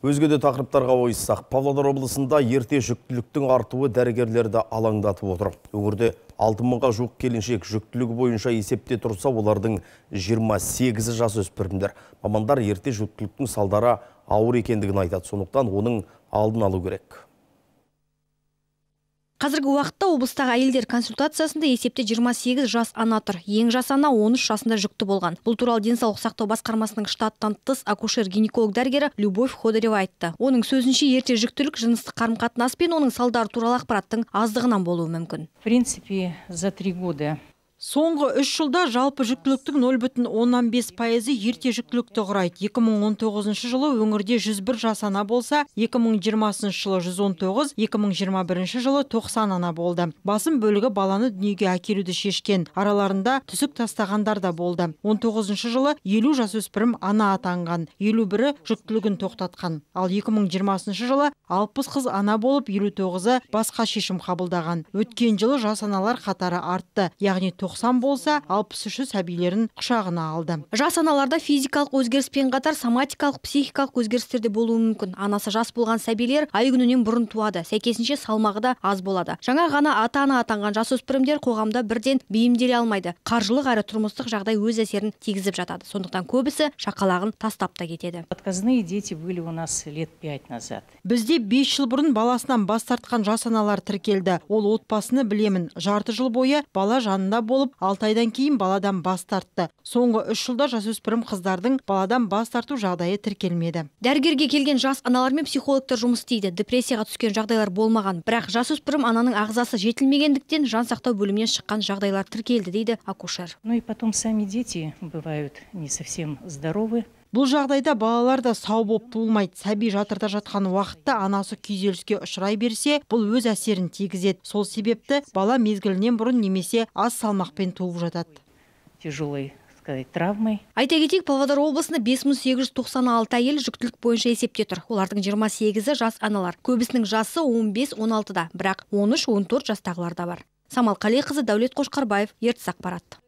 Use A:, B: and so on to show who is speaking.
A: Өзге де тақырыптарға ойыссақ, Павлодар облысында ерте жүктіліктің артуы дәрігерлерді алаңдатып отыр. Өңірде 6 мыңға жуық келіншек жүктілігі бойынша есепте тұрса, олардың 28-і жас өспірімдер. Мамандар ерте жүктіліктің салдары ауыр екендігін айтады, сонықтан оның алдын алу керек
B: қазіргі уақытта облыстағы әйелдер консультациясында есепте 28 жас ана тұр ең жас ана 13 жасында жүкті болған бұл туралы денсаулық сақтау басқармасының штаттан тыс акушер гинеколог дәрігері любовь ходырева айтты оның сөзінше ерте жүктілік жыныстық қарым қатынас пен оның салдары туралы ақпараттың аздығынан болуы мүмкін в принципе за три года
C: соңғы үш жылда жалпы жүктіліктің нөл бүтін оннан бес пайызы ерте жүктілікті құрайды екі мың жылы өңірде жүз бір жас болса 2020 мың жиырмасыншы жылы жүз он жылы тоқсан ана болды басым бөлігі баланы дүниеге әкелуді шешкен араларында түсік тастағандар да болды он тоғызыншы жылы елу жасөспірім ана атанған елу бірі жүктілігін тоқтатқан ал 2020 мың жиырмасыншы жылы алпыс қыз ана болып елу тоғызы басқа шешім қабылдаған өткен жылы жас аналар қатары артты яғни тоқсан болса алпыс үші сәбилерін
B: құшағына алды жас аналарда физикалық өзгеріспен қатар соматикалық психикалық өзгерістер де болуы мүмкін анасы жас болған сәбилер ай күнінен бұрын туады сәйкесінше салмағы да аз болады жаңа ғана ата ана атанған жасөспірімдер қоғамда бірден бейімделе алмайды қаржылық әрі тұрмыстық жағдай өз әсерін тигізіп жатады сондықтан көбісі шақалағын тастап та кетеді отказные дети были у нас лет пять назад бізде бес жыл бұрын баласынан бас тартқан жас аналар
C: тіркелді ол отбасыны білемін жарты жыл бойы бала жанында бол болып алты айдан кейін баладан бас тартты
B: соңғы үш жылда жасөспірім қыздардың баладан бас тарту жағдайы тіркелмеді дәрігерге келген жас аналармен мен психологтар жұмыс істейді депрессияға түскен жағдайлар болмаған бірақ жасөспірім ананың ағзасы жетілмегендіктен жан сақтау бөлімінен шыққан жағдайлар тіркелді дейді акушер ну и потом сами дети
C: бывают не совсем здоровы
B: бұл жағдайда балалар да сау болып туылмайды
C: сәби жатырда жатқан уақытта анасы күйзеліске ұшырай берсе бұл өз әсерін тигізеді сол себепті бала мезгілінен бұрын немесе аз салмақпен туып жатады
B: тяжелый травмой айта кетейік павлодар облысында 5896 әйел жүктілік бойынша есепте тұр олардың 28-і жас аналар көбісінің жасы 15-16-да, бірақ 13-14 он жастағылар да бар самал қалиқызы дәулет қошқарбаев ертіс ақпарат